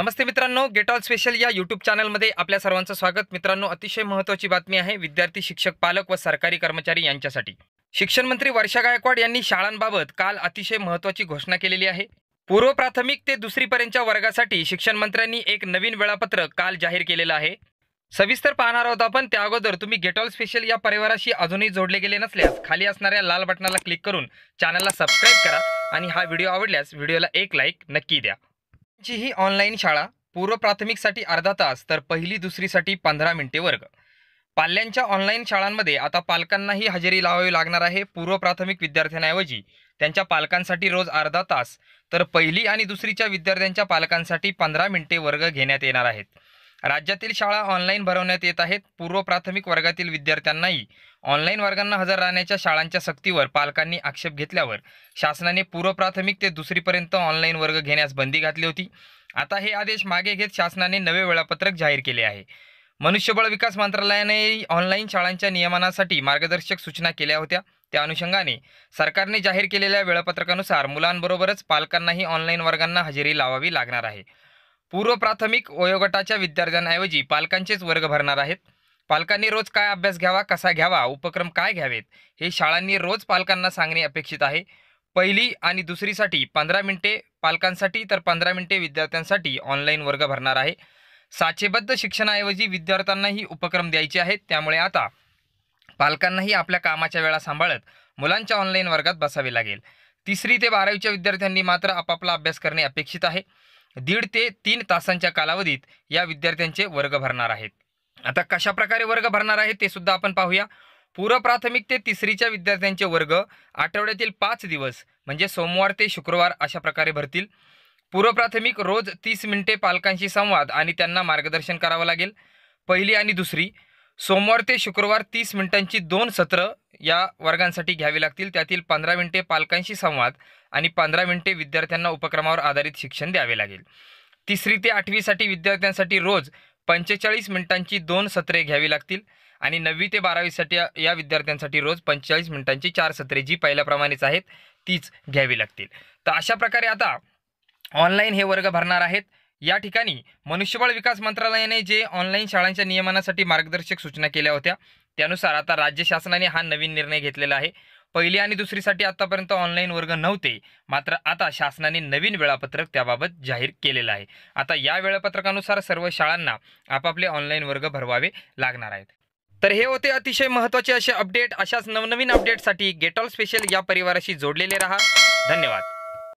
नमस्ते मित्रांनो get all special या YouTube चॅनलमध्ये आपल्या सर्वांचं स्वागत मित्रांनो अतिशय महत्त्वाची बातमी आहे विद्यार्थी शिक्षक पालक व सरकारी कर्मचारी यांच्यासाठी शिक्षण मंत्री वर्षा गायकवाड यांनी शाळांबाबत काल अतिशय महत्त्वाची घोषणा केलेली आहे पूर्व प्राथमिक ते दुसरीपर्यंतच्या वर्गासाठी शिक्षण मंत्र्यांनी एक नवीन वेळापत्रक काल जाहीर केलेलं आहे सविस्तर पाहणार आहोत आपण त्या अगोदर तुम्ही गेट ऑल स्पेशल या परिवाराशी अजूनही जोडले गेले नसल्यास खाली असणाऱ्या लाल बटनाला क्लिक करून चॅनलला सबस्क्राईब करा आणि हा व्हिडिओ आवडल्यास व्हिडिओला एक लाईक नक्की द्या ची ही ऑनलाईन शाळा पूर्व प्राथमिकसाठी अर्धा तास तर पहिली दुसरीसाठी पंधरा मिनिटे वर्ग पाल्यांच्या ऑनलाईन शाळांमध्ये आता पालकांनाही हजेरी लावावी लागणार आहे पूर्व प्राथमिक विद्यार्थ्यांऐवजी त्यांच्या पालकांसाठी रोज अर्धा तास तर पहिली आणि दुसरीच्या विद्यार्थ्यांच्या पालकांसाठी पंधरा मिनिटे वर्ग घेण्यात येणार आहेत राज्यातील शाळा ऑनलाईन भरवण्यात येत आहेत पूर्व प्राथमिक वर्गातील विद्यार्थ्यांनाही ऑनलाईन वर्गांना हजर राहण्याच्या शाळांच्या सक्तीवर पालकांनी आक्षेप घेतल्यावर शासनाने पूर्व प्राथमिक ते दुसरीपर्यंत ऑनलाईन वर्ग घेण्यास बंदी घातली होती आता हे आदेश मागे घेत शासनाने नवे वेळापत्रक जाहीर केले आहे मनुष्यबळ विकास मंत्रालयानेही ऑनलाईन शाळांच्या नियमनासाठी मार्गदर्शक सूचना केल्या होत्या त्या अनुषंगाने सरकारने जाहीर केलेल्या वेळापत्रकानुसार मुलांबरोबरच पालकांनाही ऑनलाईन वर्गांना हजेरी लावावी लागणार आहे पूर्व प्राथमिक वयोगटाच्या विद्यार्थ्यांऐवजी पालकांचेच वर्ग भरणार आहेत पालकांनी रोज काय अभ्यास घ्यावा कसा घ्यावा उपक्रम काय घ्यावेत हे शाळांनी रोज पालकांना सांगणे अपेक्षित आहे पहिली आणि दुसरीसाठी पंधरा मिनिटे पालकांसाठी तर पंधरा मिनिटे विद्यार्थ्यांसाठी ऑनलाईन वर्ग भरणार आहे साचेबद्ध शिक्षणाऐवजी विद्यार्थ्यांनाही उपक्रम द्यायचे आहेत त्यामुळे आता पालकांनाही आपल्या कामाच्या वेळा सांभाळत मुलांच्या ऑनलाईन वर्गात बसावे लागेल तिसरी ते बारावीच्या विद्यार्थ्यांनी मात्र आपापला अभ्यास करणे अपेक्षित आहे दीड ते तीन तासांच्या कालावधीत या विद्यार्थ्यांचे वर्ग भरणार आहेत आता कशा प्रकारे वर्ग भरणार आहेत ते सुद्धा आपण पाहूया पूर्वप्राथमिक ते तिसरीच्या विद्यार्थ्यांचे वर्ग आठवड्यातील पाच दिवस म्हणजे सोमवार ते शुक्रवार अशा प्रकारे भरतील पूर्वप्राथमिक रोज तीस मिनिटे पालकांशी संवाद आणि त्यांना मार्गदर्शन करावं लागेल पहिली आणि दुसरी सोमवार ते शुक्रवार तीस मिनिटांची दोन सत्र या वर्गांसाठी घ्यावी लागतील त्यातील पंधरा मिनिटे पालकांशी संवाद आणि पंधरा मिनिटे विद्यार्थ्यांना उपक्रमावर आधारित शिक्षण द्यावे लागेल तिसरी ते आठवीसाठी विद्यार्थ्यांसाठी रोज पंचेचाळीस मिनिटांची दोन सत्रे घ्यावी लागतील आणि नववी ते बारावीसाठी या विद्यार्थ्यांसाठी रोज पंचेचाळीस मिनिटांची चार सत्रे जी पहिल्याप्रमाणेच आहेत तीच घ्यावी लागतील तर अशा प्रकारे आता ऑनलाईन हे वर्ग भरणार आहेत या ठिकाणी मनुष्यबळ विकास मंत्रालयाने जे ऑनलाईन शाळांच्या नियमनासाठी मार्गदर्शक सूचना केल्या होत्या त्यानुसार आता राज्य शासनाने हा नवीन निर्णय घेतलेला आहे पहिली आणि दुसरीसाठी आतापर्यंत ऑनलाईन वर्ग नव्हते मात्र आता शासनाने नवीन वेळापत्रक त्याबाबत जाहीर केलेलं आहे आता या वेळापत्रकानुसार सर्व शाळांना आपापले ऑनलाईन वर्ग भरवावे लागणार आहेत तर हे होते अतिशय महत्त्वाचे असे अपडेट अशाच नवनवीन अपडेटसाठी गेटॉल स्पेशल या परिवाराशी जोडलेले राहा धन्यवाद